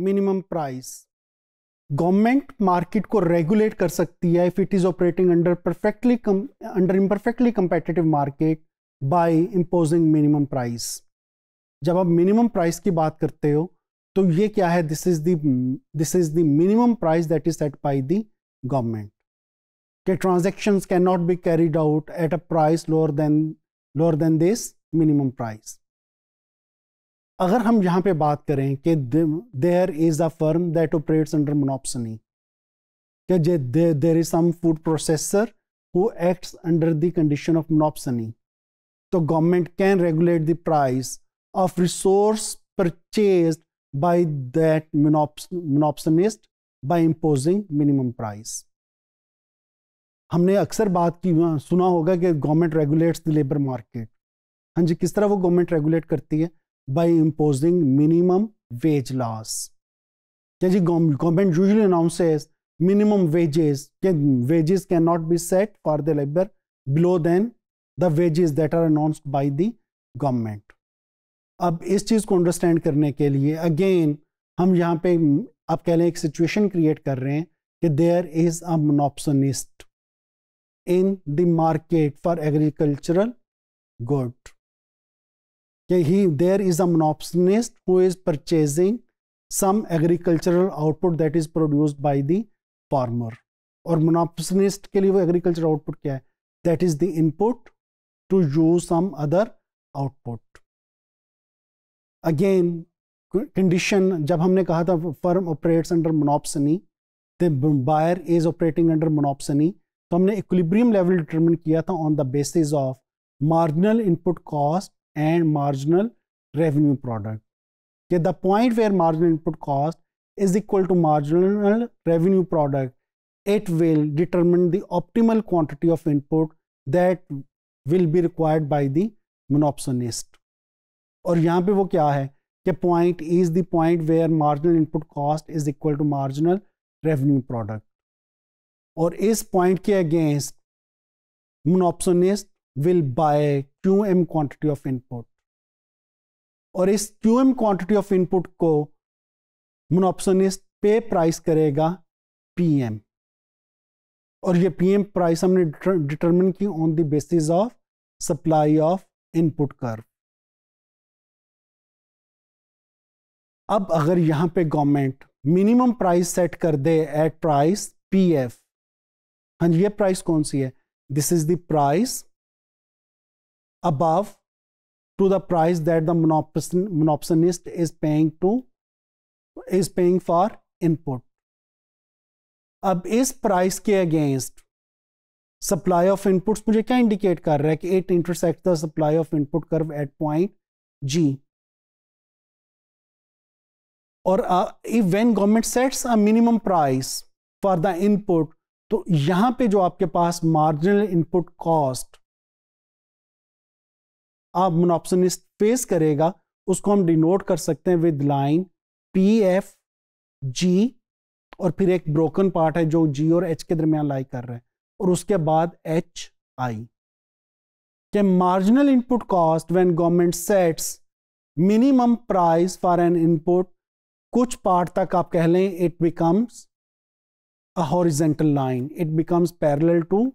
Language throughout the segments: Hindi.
मिनिमम प्राइस गवर्नमेंट मार्केट को रेगुलेट कर सकती है if it is operating under perfectly under imperfectly competitive market by imposing minimum price जब आप मिनिमम प्राइस की बात करते हो तो ये क्या है this is the this is the minimum price that is set by the government के transactions can not be carried out at a price lower than lower than this minimum price अगर हम यहाँ पे बात करें कि there is a firm that operates under monopsony क्या there is some food processor who acts under the condition of monopsony तो government can regulate the price of resource purchase by that monopsonist by imposing minimum price हमने अक्सर बात की सुना होगा कि government regulates the labour market हाँ जी किस तरह वो गवर्नमेंट रेगुलेट करती है by imposing minimum wage laws. The government usually announces minimum wages. Wages cannot be set for the labor below than the wages that are announced by the government. अब इस चीज़ को अंडरस्टैंड करने के लिए अगेन हम यहाँ पे आप कह लें एक सिचुएशन क्रिएट कर रहे हैं कि there is a monopsonist in the market for agricultural good कि ही there is a monopsonist who is purchasing some agricultural output that is produced by the farmer और मोनोपनिस्ट के लिए वो एग्रीकल्चर आउटपुट क्या है that is the input to use some other output again condition जब हमने कहा था firm operates under monopsony the buyer is operating under monopsony तो हमने इक्विलिब्रियम लेवल डिटरमिन किया था on the basis of marginal input cost and marginal revenue product. Okay, the point where marginal input cost is equal to marginal revenue product, it will determine the optimal quantity of input that will be required by the monopsonist. और यहाँ पे वो क्या है कि point is the point where marginal input cost is equal to marginal revenue product. और इस point के against monopsonist will buy QM quantity of input और इस Q M quantity of input को मोनोप्सनिस्ट पे प्राइस करेगा एम और ये एम प्राइस हमने डिटरमिन की on the basis of supply of input कर अब अगर यहां पे गवर्नमेंट मिनिमम प्राइस सेट कर दे एट प्राइस पी एफ हाँ जी ये प्राइस कौन सी है this is the price above to the price that the monopson, monopsonist is paying to is paying for input अब इस प्राइस के अगेंस्ट सप्लाई ऑफ इनपुट्स मुझे क्या इंडिकेट कर रहा है कि it intersect the supply of input curve at point G और when government sets a minimum price for the input तो यहां पे जो आपके पास मार्जिनल इनपुट कॉस्ट आप मोनोप्सनिस्ट फेस करेगा उसको हम डिनोट कर सकते हैं with line P F G और फिर एक ब्रोकन पार्ट है जो जी और एच के दरमियान लाई कर रहे हैं और उसके बाद एच आई के marginal input cost when government sets minimum price for an input कुछ पार्ट तक आप कह लें it becomes a horizontal line it becomes parallel to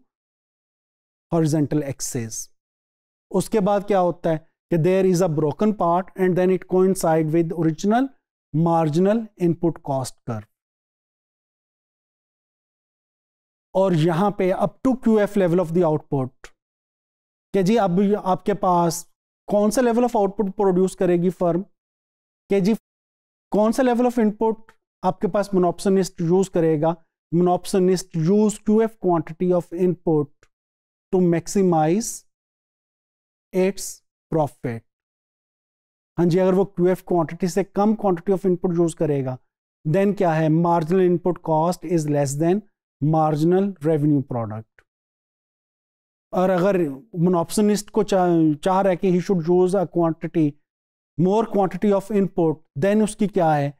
horizontal axis उसके बाद क्या होता है कि there is a broken part and then it coincide with original marginal input cost कर और यहां पे up to Q F level of the output के जी अब आपके पास कौन सा लेवल ऑफ आउटपुट प्रोड्यूस करेगी फर्म के जी कौन सा लेवल ऑफ इनपुट आपके पास मोनोपसनिस्ट यूज करेगा monopsonist use Q F quantity of input to maximize its profit हाँ जी अगर वो क्यू एफ क्वान्टिटी से कम क्वान्टिटी ऑफ इनपुट यूज करेगा देन क्या है marginal input cost is less than marginal revenue product और अगर मोनोप्सनिस्ट को चाह चाह रहा है कि he should use a quantity more quantity of input than उसकी क्या है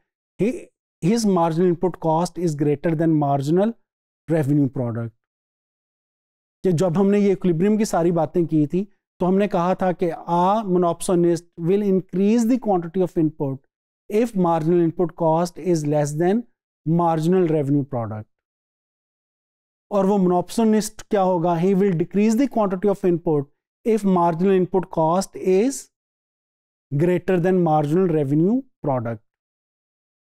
his marginal input cost is greater than marginal revenue product जब हमने ये इक्विलिब्रियम की सारी बातें की थी तो हमने कहा था कि a monopsonist will increase the quantity of input if marginal input cost is less than marginal revenue product और वो मोनोप्सोनिस्ट क्या होगा he will decrease the quantity of input if marginal input cost is greater than marginal revenue product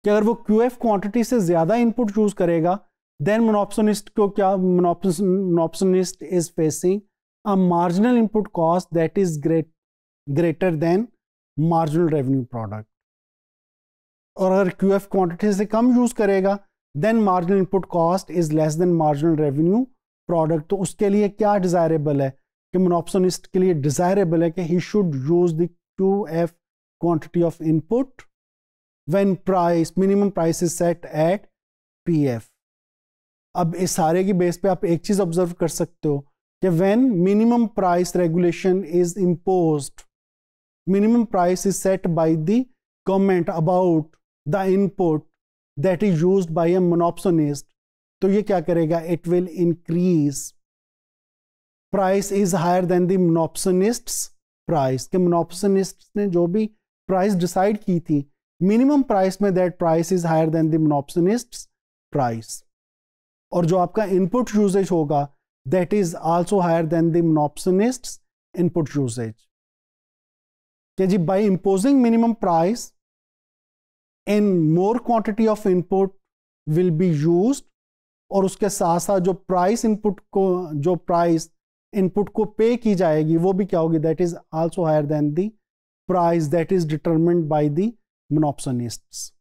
कि अगर वो क्यू एफ क्वांटिटी से ज़्यादा इनपुट चूज करेगा देन मोनोपसोनिस्ट को क्या monopsonist is facing a marginal input cost that is great, greater than marginal revenue product. और अगर क्यू एफ क्वान्टिटी से कम यूज करेगा then marginal input cost is less than marginal revenue product तो उसके लिए क्या डिजायरेबल है कि मोनोप्सोनिस्ट के लिए डिजायरेबल है कि he should use the Q F quantity of input when price minimum price is set at P F अब इस सारे की बेस पे आप एक चीज ऑब्जर्व कर सकते हो कि when minimum price regulation is imposed minimum price is set by the government about the input that is used by a monopsonist तो ये क्या करेगा it will increase price is higher than the monopsonist price के मोनोप्सनिस्ट ने जो भी प्राइस डिसाइड की थी मिनिमम प्राइस में that price is higher than the monopsonist price और जो आपका इनपुट यूजेज होगा that is also higher than the monopsonist's input usage. Okay, by imposing minimum price in more quantity of input will be used और उसके साथ साथ जो प्राइस इनपुट को जो प्राइस इनपुट को पे की जाएगी वो भी क्या होगी that is also higher than the price that is determined by the मोनोप्सनिस्ट्स